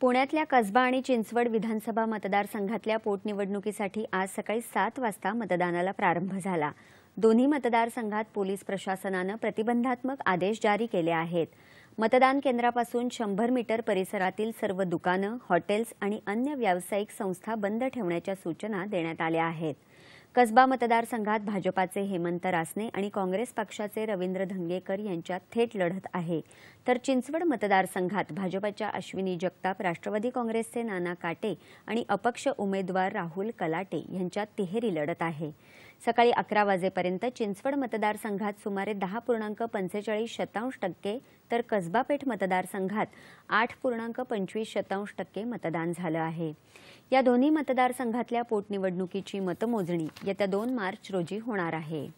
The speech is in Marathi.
पुण्यातल्या कसबा आणि चिंचवड विधानसभा मतदारसंघातल्या पोटनिवडणुकीसाठी आज सकाळी सात वाजता मतदानाला प्रारंभ झाला दोन्ही मतदारसंघात पोलीस प्रशासनानं प्रतिबंधात्मक आदेश जारी केले आहेत मतदान केंद्रापासून शंभर मीटर परिसरातील सर्व दुकानं हॉटेल्स आणि अन्य व्यावसायिक संस्था बंद ठेवण्याच्या सूचना देण्यात आल्या आहेत कसबा मतदारसंघात भाजपाचे हेमंत रासने आणि काँग्रेस पक्षाचे रवींद्र धंगेकर यांच्यात थेट लढत आहे तर चिंचवड मतदारसंघात भाजपाच्या अश्विनी जगताप राष्ट्रवादी काँग्रेसचे नाना काटे आणि अपक्ष उमेदवार राहुल कलाटे यांच्यात तिहेरी लढत आहे सकाळी अकरा वाजेपर्यंत चिंचवड मतदारसंघात सुमारे दहा पूर्णांक पंचेचाळीस शतांश टक्के तर कसबापेठ मतदारसंघात आठ पूर्णांक पंचवीस शतांश टक्के मतदान झालं आहे या दोन्ही मतदारसंघातल्या पोटनिवडणुकीची मतमोजणी येत्या दोन मार्च रोजी होणार आहे